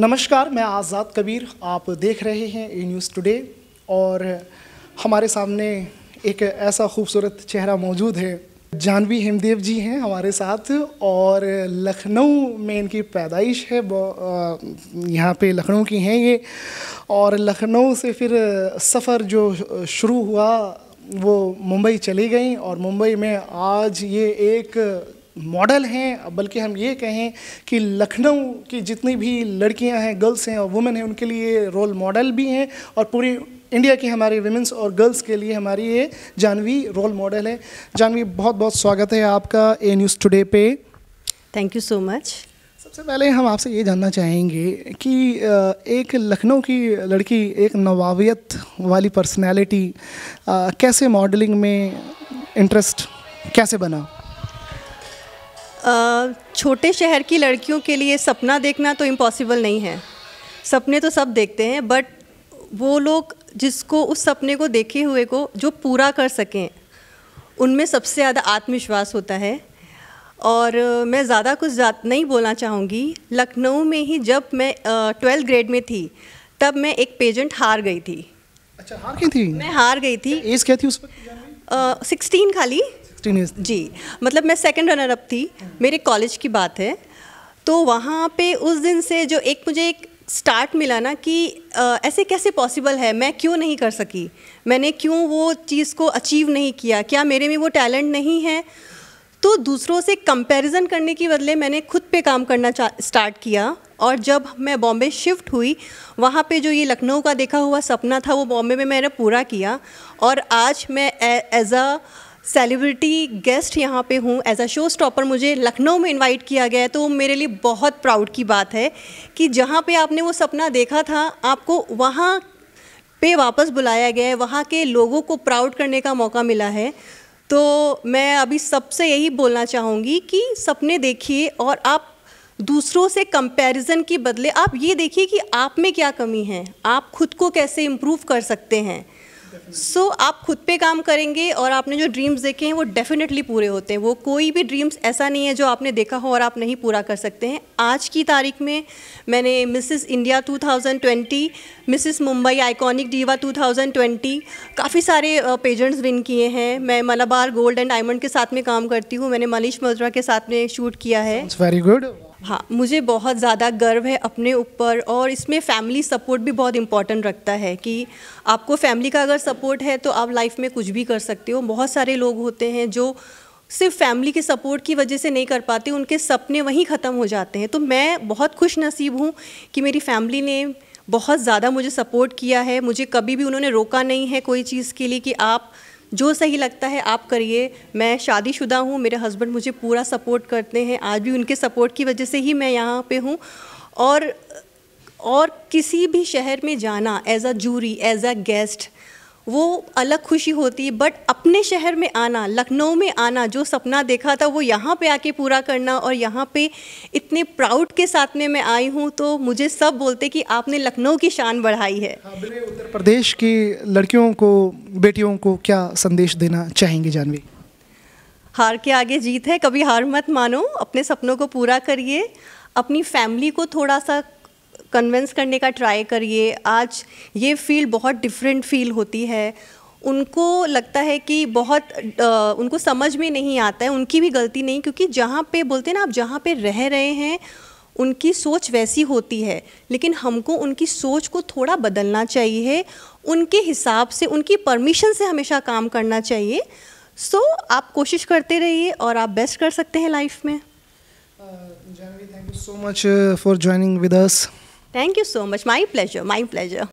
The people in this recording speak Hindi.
नमस्कार मैं आज़ाद कबीर आप देख रहे हैं ए न्यूज़ टुडे और हमारे सामने एक ऐसा खूबसूरत चेहरा मौजूद है जानवी हेमदेव जी हैं हमारे साथ और लखनऊ में इनकी पैदाइश है यहाँ पे लखनऊ की हैं ये और लखनऊ से फिर सफ़र जो शुरू हुआ वो मुंबई चली गई और मुंबई में आज ये एक मॉडल हैं बल्कि हम ये कहें कि लखनऊ की जितनी भी लड़कियां हैं गर्ल्स हैं और वुमेन हैं उनके लिए रोल मॉडल भी हैं और पूरी इंडिया की हमारी वुमेंस और गर्ल्स के लिए हमारी ये जानवी रोल मॉडल है जानवी बहुत बहुत स्वागत है आपका ए न्यूज़ टुडे पे थैंक यू सो मच सबसे पहले हम आपसे ये जानना चाहेंगे कि एक लखनऊ की लड़की एक नवावियत वाली पर्सनैलिटी कैसे मॉडलिंग में इंटरेस्ट कैसे बना छोटे शहर की लड़कियों के लिए सपना देखना तो इम्पॉसिबल नहीं है सपने तो सब देखते हैं बट वो लोग जिसको उस सपने को देखे हुए को जो पूरा कर सकें उनमें सबसे ज़्यादा आत्मविश्वास होता है और मैं ज़्यादा कुछ नहीं बोलना चाहूँगी लखनऊ में ही जब मैं ट्वेल्थ ग्रेड में थी तब मैं एक पेजेंट हार गई थी अच्छा हार गई थी मैं हार गई थी एज क्या थी उस पर सिक्सटीन खाली न्यूज़ जी मतलब मैं सेकंड रनर अप थी मेरे कॉलेज की बात है तो वहाँ पे उस दिन से जो एक मुझे एक स्टार्ट मिला ना कि आ, ऐसे कैसे पॉसिबल है मैं क्यों नहीं कर सकी मैंने क्यों वो चीज़ को अचीव नहीं किया क्या मेरे में वो टैलेंट नहीं है तो दूसरों से कंपैरिजन करने की बदले मैंने खुद पे काम करना स्टार्ट किया और जब मैं बॉम्बे शिफ्ट हुई वहाँ पे जो ये लखनऊ का देखा हुआ सपना था वो बॉम्बे में मैंने पूरा किया और आज मैं एज अ सेलिब्रिटी गेस्ट यहाँ पे हूँ एज अ शो स्टॉपर मुझे लखनऊ में इनवाइट किया गया है तो मेरे लिए बहुत प्राउड की बात है कि जहाँ पे आपने वो सपना देखा था आपको वहाँ पे वापस बुलाया गया है वहाँ के लोगों को प्राउड करने का मौका मिला है तो मैं अभी सबसे यही बोलना चाहूँगी कि सपने देखिए और आप दूसरों से कंपैरिजन के बदले आप ये देखिए कि आप में क्या कमी है आप खुद को कैसे इम्प्रूव कर सकते हैं सो so, आप खुद पे काम करेंगे और आपने जो ड्रीम्स देखे हैं वो डेफिनेटली पूरे होते हैं वो कोई भी ड्रीम्स ऐसा नहीं है जो आपने देखा हो और आप नहीं पूरा कर सकते हैं आज की तारीख में मैंने Mrs India 2020 Mrs Mumbai iconic diva 2020 काफ़ी सारे पेजेंट्स विन किए हैं मैं मलाबार गोल्ड एंड डायमंड के साथ में काम करती हूँ मैंने मनीष मजरा के साथ में शूट किया है वेरी गुड हाँ मुझे बहुत ज़्यादा गर्व है अपने ऊपर और इसमें फैमिली सपोर्ट भी बहुत इम्पॉर्टेंट रखता है कि आपको फैमिली का अगर सपोर्ट है तो आप लाइफ में कुछ भी कर सकते हो बहुत सारे लोग होते हैं जो सिर्फ फैमिली के सपोर्ट की वजह से नहीं कर पाते उनके सपने वहीं ख़त्म हो जाते हैं तो मैं बहुत खुश नसीब हूँ कि मेरी फैमिली ने बहुत ज़्यादा मुझे सपोर्ट किया है मुझे कभी भी उन्होंने रोका नहीं है कोई चीज़ के लिए कि आप जो सही लगता है आप करिए मैं शादीशुदा हूँ मेरे हस्बैंड मुझे पूरा सपोर्ट करते हैं आज भी उनके सपोर्ट की वजह से ही मैं यहाँ पे हूँ और और किसी भी शहर में जाना as a jury as a guest वो अलग खुशी होती है बट अपने शहर में आना लखनऊ में आना जो सपना देखा था वो यहाँ पे आके पूरा करना और यहाँ पे इतने प्राउड के साथ में मैं आई हूँ तो मुझे सब बोलते कि आपने लखनऊ की शान बढ़ाई है उत्तर प्रदेश की लड़कियों को बेटियों को क्या संदेश देना चाहेंगे जानवी हार के आगे जीत है कभी हार मत मानो अपने सपनों को पूरा करिए अपनी फैमिली को थोड़ा सा कन्वेंस करने का ट्राई करिए आज ये फील बहुत डिफरेंट फील होती है उनको लगता है कि बहुत आ, उनको समझ में नहीं आता है उनकी भी गलती नहीं क्योंकि जहाँ पे बोलते हैं ना आप जहाँ पे रह रहे हैं उनकी सोच वैसी होती है लेकिन हमको उनकी सोच को थोड़ा बदलना चाहिए उनके हिसाब से उनकी परमिशन से हमेशा काम करना चाहिए सो so, आप कोशिश करते रहिए और आप बेस्ट कर सकते हैं लाइफ में Janvi thank you so much for joining with us Thank you so much. My pleasure. My pleasure.